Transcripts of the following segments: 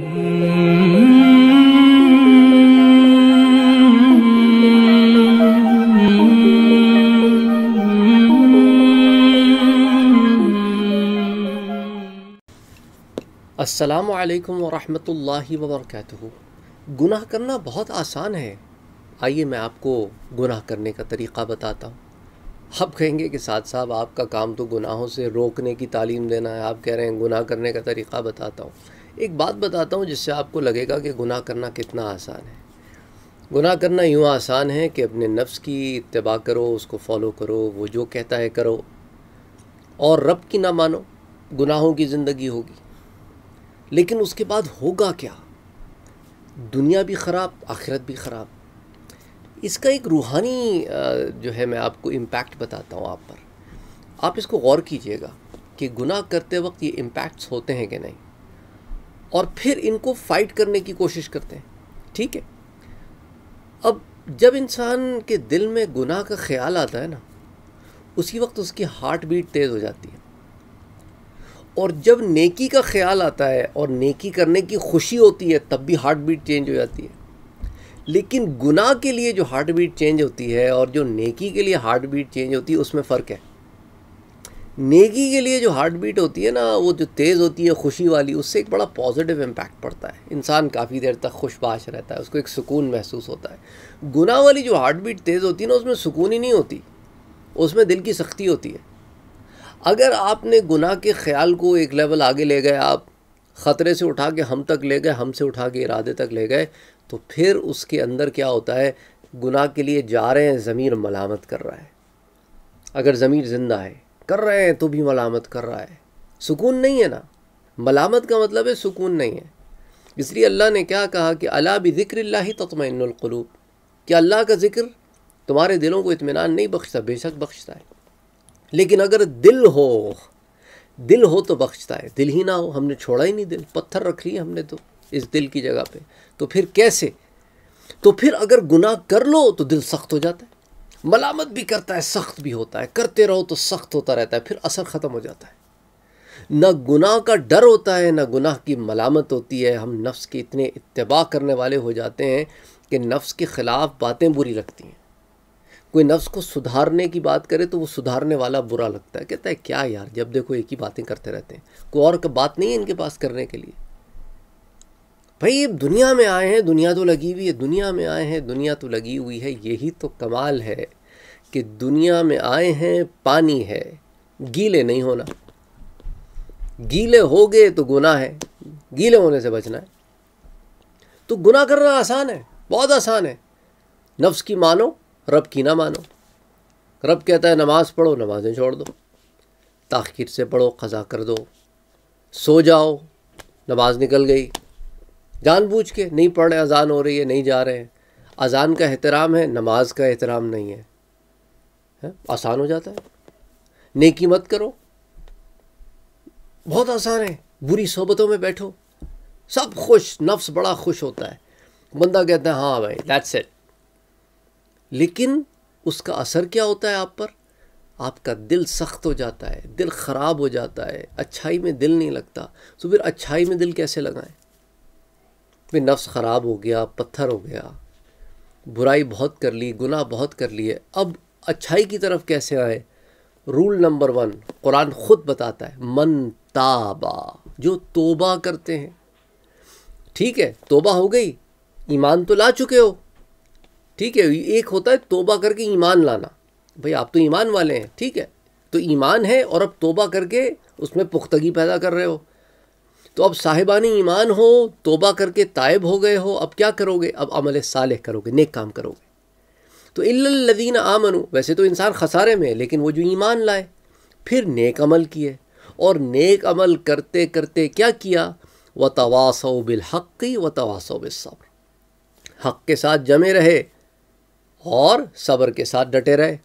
असलकम वरहि वबरक गुनाह करना बहुत आसान है आइए मैं आपको गुनाह करने का तरीक़ा बताता हूँ आप कहेंगे कि साथ साहब आपका काम तो गुनाहों से रोकने की तालीम देना है आप कह रहे हैं गुनाह करने का तरीक़ा बताता हूँ एक बात बताता हूँ जिससे आपको लगेगा कि गुनाह करना कितना आसान है गुनाह करना यूँ आसान है कि अपने नफ्स की इतबा करो उसको फॉलो करो वो जो कहता है करो और रब की ना मानो गुनाहों की ज़िंदगी होगी लेकिन उसके बाद होगा क्या दुनिया भी ख़राब आखिरत भी ख़राब इसका एक रूहानी जो है मैं आपको इम्पैक्ट बताता हूँ आप पर आप इसको गौर कीजिएगा कि गुनाह करते वक्त ये इम्पैक्ट्स होते हैं कि नहीं और फिर इनको फाइट करने की कोशिश करते हैं ठीक है अब जब इंसान के दिल में गुनाह का ख्याल आता है ना उसी वक्त उसकी हार्ट बीट तेज़ हो जाती है और जब नेकी का ख्याल आता है और नेकी करने की खुशी होती है तब भी हार्ट बीट चेंज हो जाती है लेकिन गुनाह के लिए जो हार्ट बीट चेंज होती है और जो नेकी के लिए हार्ट बीट चेंज होती है उसमें फ़र्क है नेगी के लिए जो हार्ट बीट होती है ना वो जो तेज़ होती है खुशी वाली उससे एक बड़ा पॉजिटिव इम्पैक्ट पड़ता है इंसान काफ़ी देर तक खुशबाश रहता है उसको एक सुकून महसूस होता है गुनाह वाली जो हार्ट बीट तेज़ होती है ना उसमें सुकून ही नहीं होती उसमें दिल की सख्ती होती है अगर आपने गुनाह के ख्याल को एक लेवल आगे ले गए आप ख़तरे से उठा के हम तक ले गए हमसे उठा के इरादे तक ले गए तो फिर उसके अंदर क्या होता है गुनाह के लिए जा रहे हैं ज़मीर मलामत कर रहा है अगर ज़मीर ज़िंदा है कर रहे हैं तो भी मलामत कर रहा है सुकून नहीं है ना मलामत का मतलब है सुकून नहीं है इसलिए अल्लाह ने क्या कहा कि अला भी ज़िक्र ही ततमक़लूब कि अल्लाह का ज़िक्र तुम्हारे दिलों को इतमान नहीं बख्शता बेशक बख्शता है लेकिन अगर दिल हो दिल हो तो बख्शता है दिल ही ना हो हमने छोड़ा ही नहीं दिल पत्थर रख लिए हमने तो इस दिल की जगह पे तो फिर कैसे तो फिर अगर गुनाह कर लो तो दिल सख्त हो जाता है मलामत भी करता है सख्त भी होता है करते रहो तो सख्त होता रहता है फिर असर ख़त्म हो जाता है ना गुनाह का डर होता है ना गुनाह की मलामत होती है हम नफ्स के इतने इतबा करने वाले हो जाते हैं कि नफ्स के ख़िलाफ़ बातें बुरी लगती हैं कोई नफ्स को सुधारने की बात करे तो वो सुधारने वाला बुरा लगता है कहता है क्या यार जब देखो एक ही बातें करते रहते हैं कोई और का बात नहीं है इनके पास करने के लिए भाई दुनिया में आए हैं दुनिया तो लगी हुई है दुनिया में आए हैं दुनिया तो लगी हुई है यही तो कमाल है कि दुनिया में आए हैं पानी है गीले नहीं होना गीले हो गए तो गुना है गीले होने से बचना है तो गुना करना आसान है बहुत आसान है नफ्स की मानो रब की ना मानो रब कहता है नमाज़ पढ़ो नमाज़ें छोड़ दो ताखिर से पढ़ो ख़ज़ा कर दो सो जाओ नमाज निकल गई जानबूझ के नहीं पढ़ रहे अजान हो रही है नहीं जा रहे हैं अजान का एहतराम है नमाज का एहतराम नहीं है, आसान हो जाता है नेकी मत करो बहुत आसान है बुरी सोबतों में बैठो सब खुश नफ्स बड़ा खुश होता है बंदा कहता है हाँ भाई दैट्स इट लेकिन उसका असर क्या होता है आप पर आपका दिल सख्त हो जाता है दिल ख़राब हो जाता है अच्छाई में दिल नहीं लगता तो फिर अच्छाई में दिल कैसे लगाएं भी नफ्स ख़राब हो गया पत्थर हो गया बुराई बहुत कर ली गुनाह बहुत कर लिए अब अच्छाई की तरफ कैसे आए रूल नंबर वन कुरान ख़ुद बताता है मन ताबा जो तोबा करते हैं ठीक है तोबा हो गई ईमान तो ला चुके हो ठीक है एक होता है तोबा करके ईमान लाना भाई आप तो ईमान वाले हैं ठीक है तो ईमान है और अब तोबा करके उसमें पुख्तगी पैदा कर रहे हो तो अब साहिबानी ईमान हो तोबा करके तायब हो गए हो अब क्या करोगे अब अमल साल करोगे नेक काम करोगे तो इल्लदीन आमनु वैसे तो इंसान खसारे में है लेकिन वो जो ईमान लाए फिर नेक अमल किए और नेक अमल करते करते क्या किया व तवासो बिलहक़ी व तवासो बिलसब्र हक़ के साथ जमे रहे और सब्र के साथ डटे रहे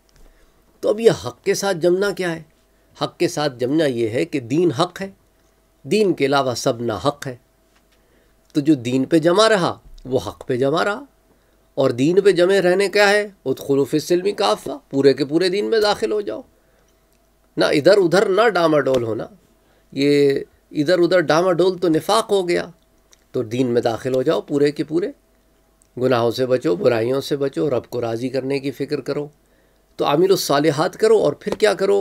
तो अब ये हक़ के साथ जमना क्या है हक़ के साथ जमना ये है कि दीन हक़ है दीन के अलावा सब ना हक है तो जो दीन पे जमा रहा वो हक पे जमा रहा और दीन पे जमे रहने क्या है उत्खलूफ़िसलमी काफ़ा पूरे के पूरे दीन में दाखिल हो जाओ ना इधर उधर ना डामाडोल होना ये इधर उधर डामाडोल तो निफाक हो गया तो दीन में दाखिल हो जाओ पूरे के पूरे गुनाहों से बचो बुराइयों से बचो रब को राज़ी करने की फ़िक्र करो तो आमिर सालहात करो और फिर क्या करो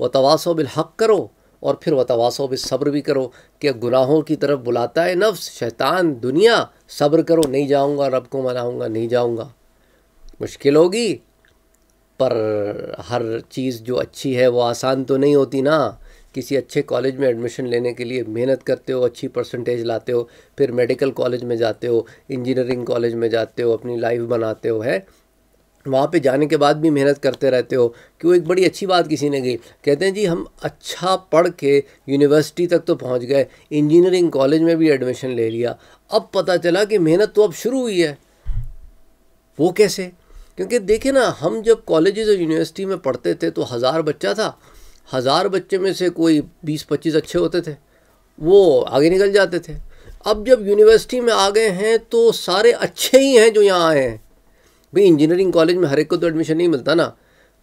व तवासो बिलहक करो और फिर वतवासो भी सब्र भी करो कि गुनाहों की तरफ बुलाता है नफ्स शैतान दुनिया सब्र करो नहीं जाऊंगा रब को मनाऊंगा नहीं जाऊंगा मुश्किल होगी पर हर चीज़ जो अच्छी है वो आसान तो नहीं होती ना किसी अच्छे कॉलेज में एडमिशन लेने के लिए मेहनत करते हो अच्छी परसेंटेज लाते हो फिर मेडिकल कॉलेज में जाते हो इंजीनियरिंग कॉलेज में जाते हो अपनी लाइफ बनाते हो है वहाँ पे जाने के बाद भी मेहनत करते रहते हो कि वो एक बड़ी अच्छी बात किसी ने कही कहते हैं जी हम अच्छा पढ़ के यूनिवर्सिटी तक तो पहुँच गए इंजीनियरिंग कॉलेज में भी एडमिशन ले लिया अब पता चला कि मेहनत तो अब शुरू हुई है वो कैसे क्योंकि देखे ना हम जब कॉलेज और यूनिवर्सिटी में पढ़ते थे तो हज़ार बच्चा था हज़ार बच्चे में से कोई बीस पच्चीस अच्छे होते थे वो आगे निकल जाते थे अब जब यूनिवर्सिटी में आ गए हैं तो सारे अच्छे ही हैं जो यहाँ आए हैं भाई इंजीनियरिंग कॉलेज में हर एक को तो एडमिशन नहीं मिलता ना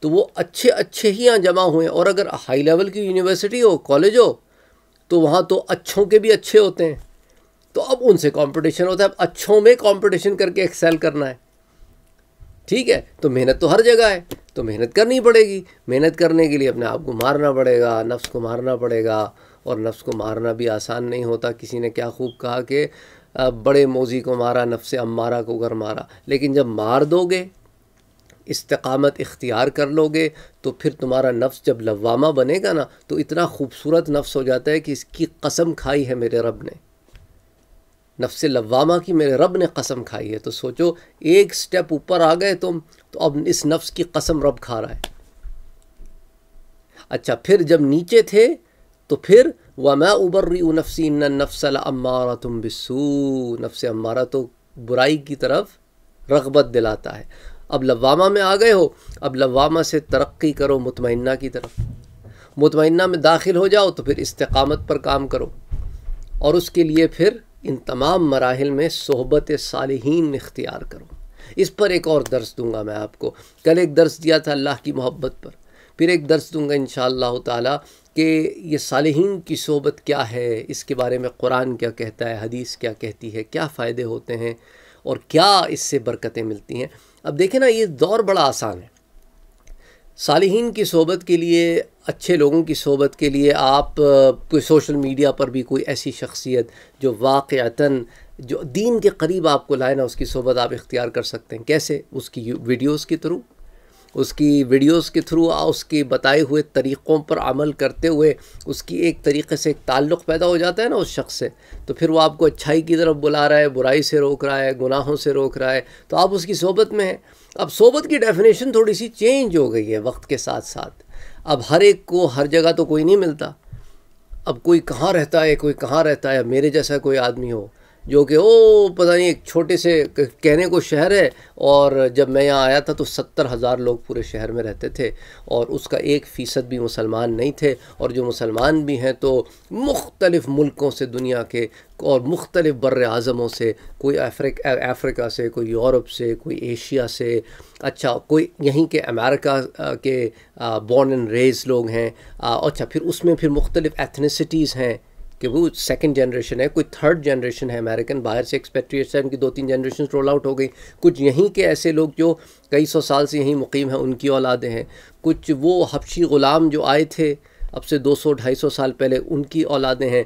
तो वो अच्छे अच्छे ही यहाँ जमा हुए और अगर हाई लेवल की यूनिवर्सिटी हो कॉलेज हो तो वहाँ तो अच्छों के भी अच्छे होते हैं तो अब उनसे कंपटीशन होता है अब अच्छों में कंपटीशन करके एक्सेल करना है ठीक है तो मेहनत तो हर जगह है तो मेहनत करनी पड़ेगी मेहनत करने के लिए अपने आप को मारना पड़ेगा नफ्स को मारना पड़ेगा और नफ्स को मारना भी आसान नहीं होता किसी ने क्या खूब कहा कि बड़े मोजी को मारा नफ्स अम्मारा को घर मारा लेकिन जब मार दोगे इस्तकामत इख्तियार कर लोगे तो फिर तुम्हारा नफ्स जब लवामा बनेगा ना तो इतना खूबसूरत नफ्स हो जाता है कि इसकी कसम खाई है मेरे रब ने नफ्स लवामा की मेरे रब ने कसम खाई है तो सोचो एक स्टेप ऊपर आ गए तुम तो अब इस नफ्स की कसम रब खा रहा है अच्छा फिर जब नीचे थे तो फिर वमा उबर्री नफसी इन नफसल अम्मारा तुम बिसू नफ्स अम्मारा तो बुराई की तरफ रगबत दिलाता है अब लवामा में आ गए हो अब लवामा से तरक्की करो मुतमना की तरफ मुतमना में दाखिल हो जाओ तो फिर इस्तकामत पर काम करो और उसके लिए फिर इन तमाम मराहल में सोहबत सालहीन इख्तियार करो इस पर एक और दर्स दूंगा मैं आपको कल एक दर्स दिया था अल्लाह की मोहब्बत पर फिर एक दर्स दूंगा इन शाह कि ये सालहीन की सोबत क्या है इसके बारे में कुरान क्या कहता है हदीस क्या कहती है क्या फ़ायदे होते हैं और क्या इससे बरकतें मिलती हैं अब देखें ना ये दौर बड़ा आसान है सालहीन की सोबत के लिए अच्छे लोगों की सोबत के लिए आप कोई सोशल मीडिया पर भी कोई ऐसी शख्सियत जो वाक़ता जो दीन के करीब आपको लाए ना उसकी सोबत आप इख्तियार कर सकते हैं कैसे उसकी वीडियोस के थ्रू उसकी वीडियोस के थ्रू उसके बताए हुए तरीक़ों पर अमल करते हुए उसकी एक तरीके से एक ताल्लुक़ पैदा हो जाता है ना उस शख्स से तो फिर वो आपको अच्छाई की तरफ बुला रहा है बुराई से रोक रहा है गुनाहों से रोक रहा है तो आप उसकी सोबत में हैं अब सोबत की डेफिनेशन थोड़ी सी चेंज हो गई है वक्त के साथ साथ अब हर एक को हर जगह तो कोई नहीं मिलता अब कोई कहाँ रहता है कोई कहाँ रहता है मेरे जैसा कोई आदमी हो जो कि ओ पता नहीं एक छोटे से कहने को शहर है और जब मैं यहाँ आया था तो सत्तर हज़ार लोग पूरे शहर में रहते थे और उसका एक फ़ीसद भी मुसलमान नहीं थे और जो मुसलमान भी हैं तो मुख्तलिफ़ मुल्कों से दुनिया के और मुख्तलिफ़ बर अज़मों से कोई अफ्रीक अफ्रीका से कोई यूरोप से कोई एशिया से अच्छा कोई यहीं के अमेरिका के बॉर्न एंड रेज लोग हैं अच्छा फिर उसमें फिर मुख्तलिफ़ एथनीसिटीज़ हैं कि वो सेकंड जनरेशन है कोई थर्ड जनरेशन है अमेरिकन बाहर से एक्सपेक्ट्रेट्स है उनकी दो तीन जनरेशन रोल आउट हो गई कुछ यहीं के ऐसे लोग जो कई सौ साल से यहीं मुकीम हैं उनकी औलादें हैं कुछ वो हबशी ग़ुलाम जो आए थे अब से दो सौ ढाई सौ साल पहले उनकी औलादें हैं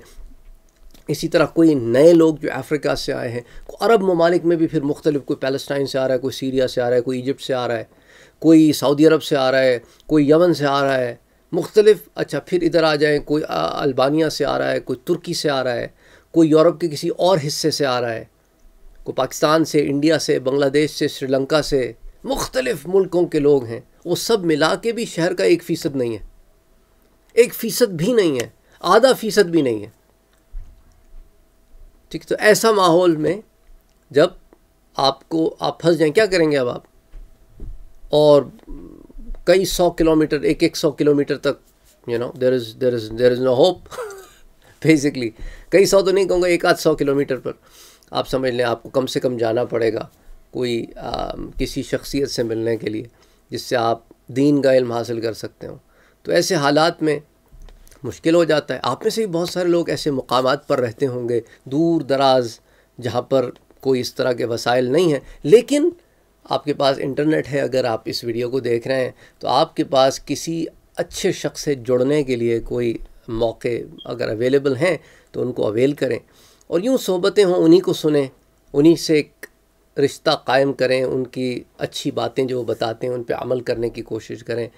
इसी तरह कोई नए लोग जो अफ्रीका से आए हैं अरब ममालिक में भी फिर मुख्तलिफ कोई पैलेस्टाइन से आ रहा है कोई सीरिया से आ रहा है कोई इजिप्ट से आ रहा है कोई सऊदी अरब से आ रहा है कोई यमन से आ रहा है मुख्तलिफ अच्छा फिर इधर आ जाएँ कोई अल्बानिया से आ रहा है कोई तुर्की से आ रहा है कोई यूरोप के किसी और हिस्से से आ रहा है कोई पाकिस्तान से इंडिया से बांग्लादेश से श्रीलंका से मुख्तलिफ मुल्कों के लोग हैं वो सब मिला के भी शहर का एक फ़ीसद नहीं है एक फ़ीसद भी नहीं है आधा फ़ीसद भी नहीं है ठीक तो ऐसा माहौल में जब आपको आप फंस जाएँ क्या करेंगे अब आप और कई सौ किलोमीटर एक एक सौ किलोमीटर तक you know there is there is there is no hope basically कई सौ तो नहीं कहूँगा एक आध सौ किलोमीटर पर आप समझ लें आपको कम से कम जाना पड़ेगा कोई आ, किसी शख्सियत से मिलने के लिए जिससे आप दीन का इल्म हासिल कर सकते हो तो ऐसे हालात में मुश्किल हो जाता है आप में से भी बहुत सारे लोग ऐसे मकाम पर रहते होंगे दूर दराज जहाँ पर कोई इस तरह के वसाइल नहीं हैं लेकिन आपके पास इंटरनेट है अगर आप इस वीडियो को देख रहे हैं तो आपके पास किसी अच्छे शख्स से जुड़ने के लिए कोई मौके अगर अवेलेबल हैं तो उनको अवेल करें और यूँ सोबतें हों उन्हीं को सुने उन्हीं से एक रिश्ता कायम करें उनकी अच्छी बातें जो वो बताते हैं उन पर अमल करने की कोशिश करें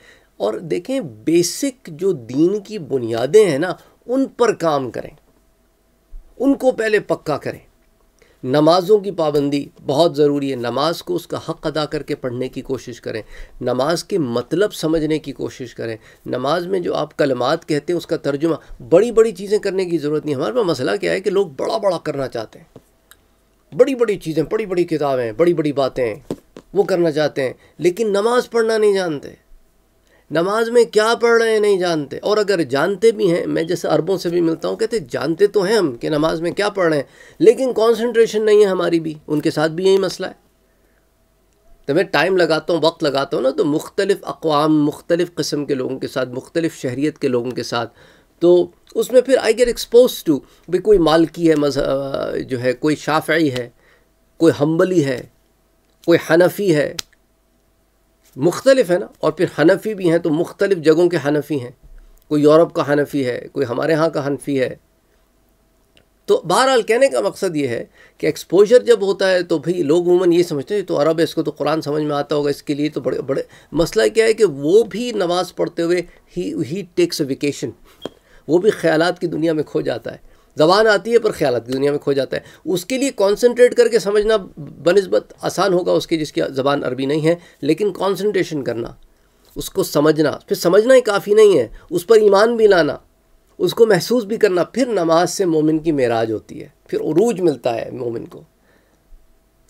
और देखें बेसिक जो दीन की बुनियादें हैं ना उन पर काम करें उनको पहले पक्का करें नमाज़ों की पाबंदी बहुत ज़रूरी है नमाज को उसका हक़ अदा करके पढ़ने की कोशिश करें नमाज के मतलब समझने की कोशिश करें नमाज में जो आप कलमात कहते हैं उसका तर्जुमा बड़ी बड़ी चीज़ें करने की ज़रूरत नहीं हमारे पास मसला क्या है कि लोग बड़ा बड़ा करना चाहते हैं बड़ी बड़ी चीज़ें बड़ी बड़ी किताबें बड़ी बड़ी बातें वो करना चाहते हैं लेकिन नमाज़ पढ़ना नहीं जानते नमाज में क्या पढ़ रहे हैं नहीं जानते और अगर जानते भी हैं मैं जैसे अरबों से भी मिलता हूँ कहते जानते तो हैं हम कि नमाज में क्या पढ़ रहे हैं लेकिन कॉन्सेंट्रेशन नहीं है हमारी भी उनके साथ भी यही मसला है तो मैं टाइम लगाता हूँ वक्त लगाता हूँ ना तो मुख्तलिफ़ अकवाम मुख्तलिफ़ किस्म के लोगों के साथ मुख्तलिफ़ शहरीत के लोगों के साथ तो उसमें फिर आई गेट एक्सपोज टू भी कोई मालकी है जो है कोई शाफ़ी है कोई हम्बली है कोई हनफी है मुख्तलिफ है ना और फिर हनफ़ी भी हैं तो मुख्तलिफ जगहों के हनफ़ी हैं कोई यूरोप का हनफ़ी है कोई हमारे यहाँ का हनफ़ी है तो बहरहाल कहने का मकसद ये है कि एक्सपोजर जब होता है तो भाई लोग उमूमन ये समझते हैं तो अरब है इसको तो कुरान समझ में आता होगा इसके लिए तो बड़े बड़े मसला क्या है कि वो भी नमाज़ पढ़ते हुए ही ही टेक्स वेकेशन वो भी ख़्याल की दुनिया में खो जाता है ज़बान आती है पर ख्याल की दुनिया में खो जाता है उसके लिए कॉन्सेंट्रेट करके समझना बनस्बत आसान होगा उसके जिसकी ज़बान अरबी नहीं है लेकिन कॉन्सेंट्रेशन करना उसको समझना फिर समझना ही काफ़ी नहीं है उस पर ईमान भी लाना उसको महसूस भी करना फिर नमाज से मोमिन की मेराज होती है फिर अरूज मिलता है मोमिन को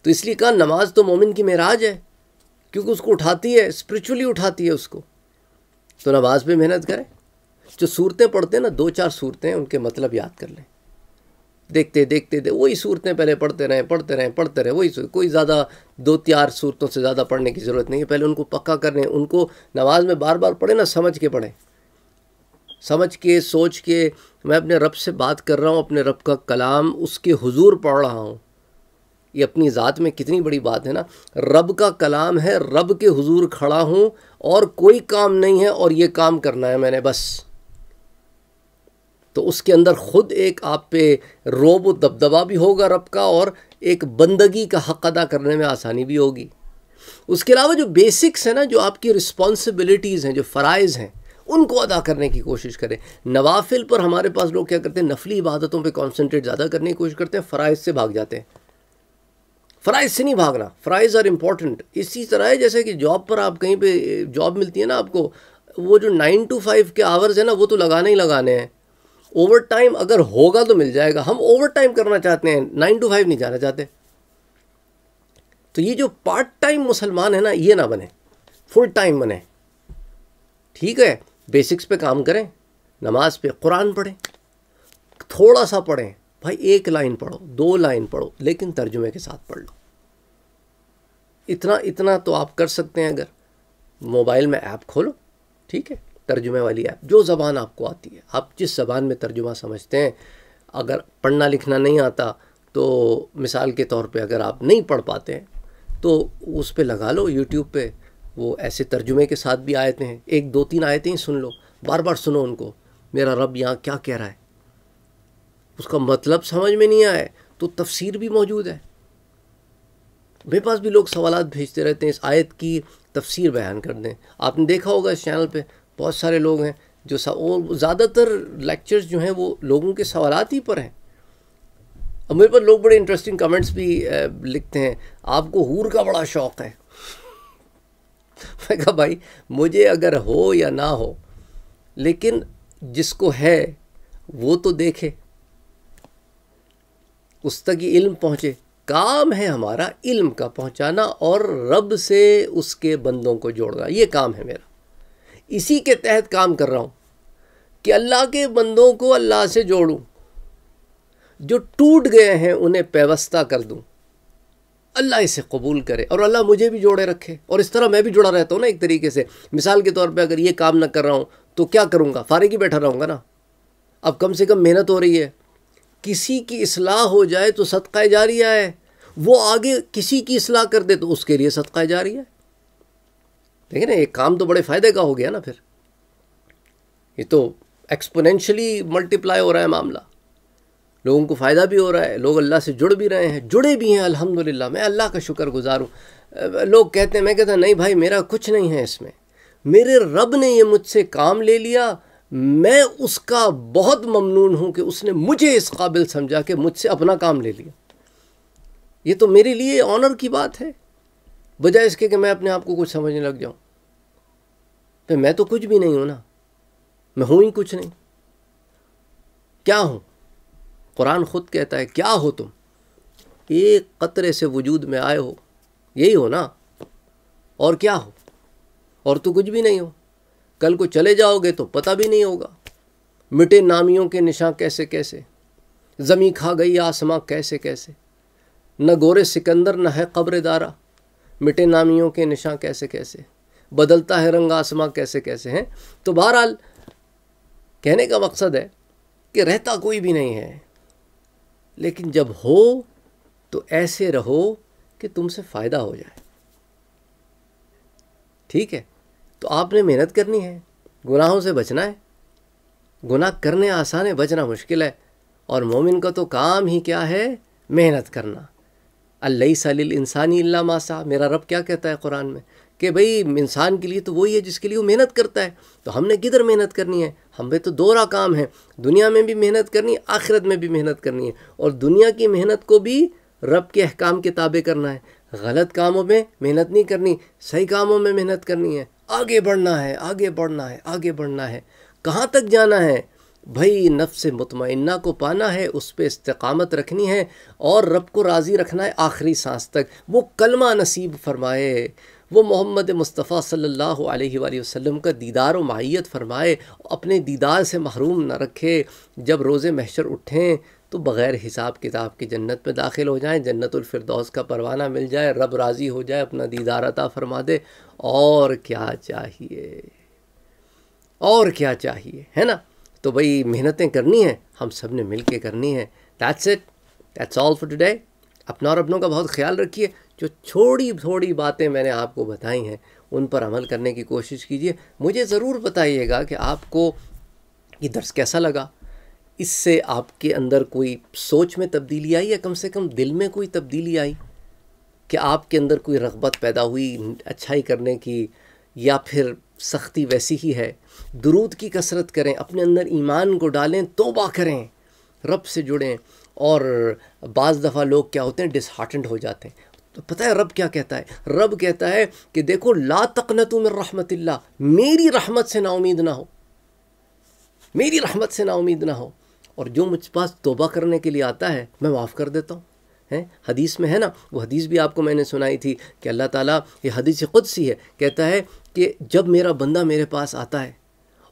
तो इसलिए कहा नमाज तो मोमिन की मेराज है क्योंकि उसको उठाती है स्पिरिचुअली उठाती है उसको तो नमाज पे मेहनत करें जो सूरतें पढ़ते हैं ना दो चार सूरतें उनके मतलब याद कर लें देखते देखते दे, वही सूरतें पहले पढ़ते रहें पढ़ते रहें पढ़ते रहें वही कोई ज़्यादा दो चार सूरतों से ज़्यादा पढ़ने की ज़रूरत नहीं है पहले उनको पक्का करने उनको नमाज में बार बार पढ़े ना समझ के पढ़ें समझ के सोच के मैं अपने रब से बात कर रहा हूँ अपने रब का कलाम उसके हुजूर पढ़ रहा हूँ ये अपनी ज़ात में कितनी बड़ी बात है ना रब का कलाम है रब के हुजूर खड़ा हूँ और कोई काम नहीं है और ये काम करना है मैंने बस तो उसके अंदर ख़ुद एक आप पे रोब दबदबा भी होगा रब का और एक बंदगी का हक़ अदा करने में आसानी भी होगी उसके अलावा जो बेसिक्स हैं ना जो आपकी रिस्पॉन्सिबिलिटीज़ हैं जो फ़राइज़ हैं उनको अदा करने की कोशिश करें नवाफिल पर हमारे पास लोग क्या करते हैं नफली इबादतों पे कॉन्सेंट्रेट ज़्यादा करने की कोशिश करते हैं फ़राइज़ से भाग जाते हैं फ़राइज़ से नहीं भागना फ़राइज़ आर इम्पॉर्टेंट इसी तरह है जैसे कि जॉब पर आप कहीं पे जॉब मिलती है ना आपको वो जो नाइन टू फाइव के आवर्स हैं ना वो तो लगाने ही लगाने हैं ओवर टाइम अगर होगा तो मिल जाएगा हम ओवर टाइम करना चाहते हैं नाइन टू फाइव नहीं जाना चाहते तो ये जो पार्ट टाइम मुसलमान है ना ये ना बने फुल टाइम बने ठीक है बेसिक्स पे काम करें नमाज पे कुरान पढ़ें थोड़ा सा पढ़ें भाई एक लाइन पढ़ो दो लाइन पढ़ो लेकिन तर्जुमे के साथ पढ़ लो इतना इतना तो आप कर सकते हैं अगर मोबाइल में ऐप खोलो ठीक है तर्जुमे वाली ऐप जो ज़बान आपको आती है आप जिस ज़बान में तर्जुमा समझते हैं अगर पढ़ना लिखना नहीं आता तो मिसाल के तौर पे अगर आप नहीं पढ़ पाते हैं तो उस पर लगा लो यूट्यूब पे वो ऐसे तर्जुमे के साथ भी आयतें हैं एक दो तीन आयतें ही सुन लो बार बार सुनो उनको मेरा रब यहाँ क्या कह रहा है उसका मतलब समझ में नहीं आए तो तफसीर भी मौजूद है मेरे पास भी लोग सवाल भेजते रहते हैं इस आयत की तफसीर बयान कर दें आपने देखा होगा इस चैनल पे बहुत सारे लोग हैं जो और ज़्यादातर लेक्चर्स जो हैं वो लोगों के सवाल ही पर हैं अब मेरे पर लोग बड़े इंटरेस्टिंग कमेंट्स भी लिखते हैं आपको हूर का बड़ा शौक़ है मैं कहा भाई मुझे अगर हो या ना हो लेकिन जिसको है वो तो देखे उस तक ही इल्म पहुँचे काम है हमारा इल्म का पहुँचाना और रब से उसके बंदों को जोड़ना ये काम है मेरा इसी के तहत काम कर रहा हूँ कि अल्लाह के बंदों को अल्लाह से जोड़ूँ जो टूट गए हैं उन्हें व्यवस्था कर दूँ अल्लाह इसे कबूल करे और अल्लाह मुझे भी जोड़े रखे और इस तरह मैं भी जुड़ा रहता हूँ ना एक तरीके से मिसाल के तौर पे अगर ये काम ना कर रहा हूँ तो क्या करूँगा फारिग ही बैठा रहूँगा ना अब कम से कम मेहनत हो रही है किसी की असलाह हो जाए तो सदका रही है वो आगे किसी की असलाह कर दे तो उसके लिए सदका रही है देखिए ना ये काम तो बड़े फ़ायदे का हो गया ना फिर ये तो एक्सपोनेंशली मल्टीप्लाई हो रहा है मामला लोगों को फ़ायदा भी हो रहा है लोग अल्लाह से जुड़ भी रहे हैं जुड़े भी हैं अल्हम्दुलिल्लाह मैं अल्लाह का शुक्र गुज़ार हूँ लोग कहते हैं मैं कहता नहीं भाई मेरा कुछ नहीं है इसमें मेरे रब ने ये मुझसे काम ले लिया मैं उसका बहुत ममनून हूँ कि उसने मुझे इस काबिल समझा कि मुझसे अपना काम ले लिया ये तो मेरे लिए ऑनर की बात है बजाय इसके कि मैं अपने आप को कुछ समझने लग जाऊं तो मैं तो कुछ भी नहीं हूं ना मैं हूं ही कुछ नहीं क्या हूं कुरान खुद कहता है क्या हो तुम एक कतरे से वजूद में आए हो यही हो ना और क्या हो और तो कुछ भी नहीं हो कल को चले जाओगे तो पता भी नहीं होगा मिटे नामियों के निशान कैसे कैसे ज़मी खा गई आसमां कैसे कैसे न गोरे सिकंदर न है कब्र दारा मिटे नामियों के निशा कैसे कैसे बदलता है रंग आसमां कैसे कैसे हैं तो बहरहाल कहने का मकसद है कि रहता कोई भी नहीं है लेकिन जब हो तो ऐसे रहो कि तुमसे फ़ायदा हो जाए ठीक है तो आपने मेहनत करनी है गुनाहों से बचना है गुनाह करने आसान है बचना मुश्किल है और मोमिन का तो काम ही क्या है मेहनत करना अल्लई इंसान इंसानी इल्ला मासा मेरा रब क्या कहता है कुरान में कि भाई इंसान के लिए तो वही है जिसके लिए वो मेहनत करता है तो हमने किधर मेहनत करनी है हम पे तो दोरा काम है दुनिया में भी मेहनत करनी है आखिरत में भी मेहनत करनी है और दुनिया की मेहनत को भी रब के अहकाम के ताबे करना है गलत कामों में मेहनत नहीं करनी सही कामों में मेहनत करनी है आगे बढ़ना है आगे बढ़ना है आगे बढ़ना है कहाँ तक जाना है भाई से मुतमन्ना को पाना है उस पर इस्तकामत रखनी है और रब को राज़ी रखना है आखिरी सांस तक वो कलमा नसीब फरमाए वो मोहम्मद मुस्तफ़ा सल्लल्लाहु अलैहि वसल्लम का दीदार व माहियत फरमाए अपने दीदार से महरूम न रखे जब रोज़े महशर उठें तो बग़ैर हिसाब किताब के जन्नत में दाखिल हो जाएँ जन्नतफरदौस का परवाना मिल जाए रब राज़ी हो जाए अपना दीदार अता फरमा दे और क्या चाहिए और क्या चाहिए है ना तो भाई मेहनतें करनी है हम सब ने मिल के करनी है that's it that's all for today अपना और अपनों का बहुत ख्याल रखिए जो छोड़ी थोड़ी बातें मैंने आपको बताई हैं उन पर अमल करने की कोशिश कीजिए मुझे ज़रूर बताइएगा कि आपको ये दर्स कैसा लगा इससे आपके अंदर कोई सोच में तब्दीली आई या कम से कम दिल में कोई तब्दीली आई कि आपके अंदर कोई रगबत पैदा हुई अच्छाई करने की या फिर सख्ती वैसी ही है दरूद की कसरत करें अपने अंदर ईमान को डालें तोबा करें रब से जुड़ें और बाज़ दफ़ा लोग क्या होते हैं डिसहार्टेंड हो जाते हैं तो पता है रब क्या कहता है रब कहता है कि देखो ला तकन तुम रहमत मेरी रहमत से ना उम्मीद ना हो मेरी रहमत से ना उम्मीद ना हो और जो मुझ पास तोबा करने के लिए आता है मैं माफ़ कर देता हूँ हैं हदीस में है ना वो हदीस भी आपको मैंने सुनाई थी कि अल्लाह ताला ये हदीस ख़ुद सी है कहता है कि जब मेरा बंदा मेरे पास आता है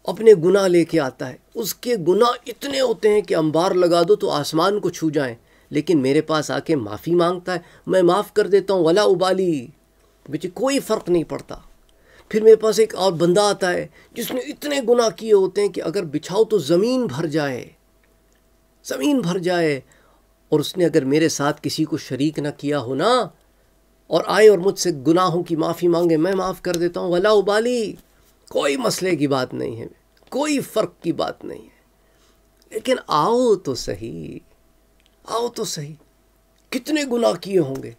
अपने गुनाह लेके आता है उसके गुनाह इतने होते हैं कि अंबार लगा दो तो आसमान को छू जाएं लेकिन मेरे पास आके माफ़ी मांगता है मैं माफ़ कर देता हूँ वला उबाली बेचे कोई फ़र्क नहीं पड़ता फिर मेरे पास एक और बंदा आता है जिसने इतने गुनाह किए होते हैं कि अगर बिछाओ तो ज़मीन भर जाए ज़मीन भर जाए और उसने अगर मेरे साथ किसी को शरीक ना किया हो ना और आए और मुझसे गुनाहों की माफ़ी मांगे मैं माफ़ कर देता हूँ वला उबाली कोई मसले की बात नहीं है कोई फ़र्क की बात नहीं है लेकिन आओ तो सही आओ तो सही कितने गुनाह किए होंगे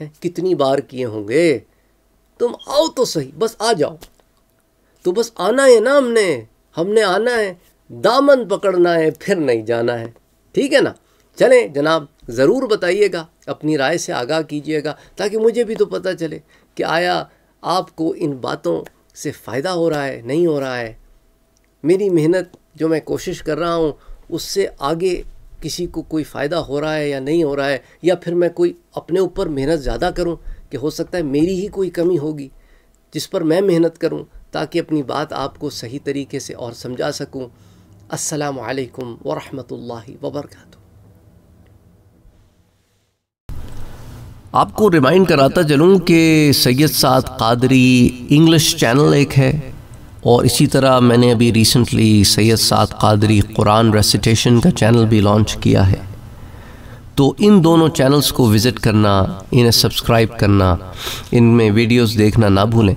हैं कितनी बार किए होंगे तुम आओ तो सही बस आ जाओ तो बस आना है ना हमने हमने आना है दामन पकड़ना है फिर नहीं जाना है ठीक है ना चलें जनाब ज़रूर बताइएगा अपनी राय से आगाह कीजिएगा ताकि मुझे भी तो पता चले कि आया आपको इन बातों से फ़ायदा हो रहा है नहीं हो रहा है मेरी मेहनत जो मैं कोशिश कर रहा हूँ उससे आगे किसी को कोई फ़ायदा हो रहा है या नहीं हो रहा है या फिर मैं कोई अपने ऊपर मेहनत ज़्यादा करूँ कि हो सकता है मेरी ही कोई कमी होगी जिस पर मैं मेहनत करूँ ताकि अपनी बात आपको सही तरीके से और समझा सकूँ असलकम वरहमल वबरक आपको रिमाइंड कराता चलूँ कि सैयद साद कादरी इंग्लिश चैनल एक है और इसी तरह मैंने अभी रिसेंटली सैयद साद कादरी कुरान रेसिटेशन का चैनल भी लॉन्च किया है तो इन दोनों चैनल्स को विज़िट करना इन्हें सब्सक्राइब करना इनमें वीडियोस देखना ना भूलें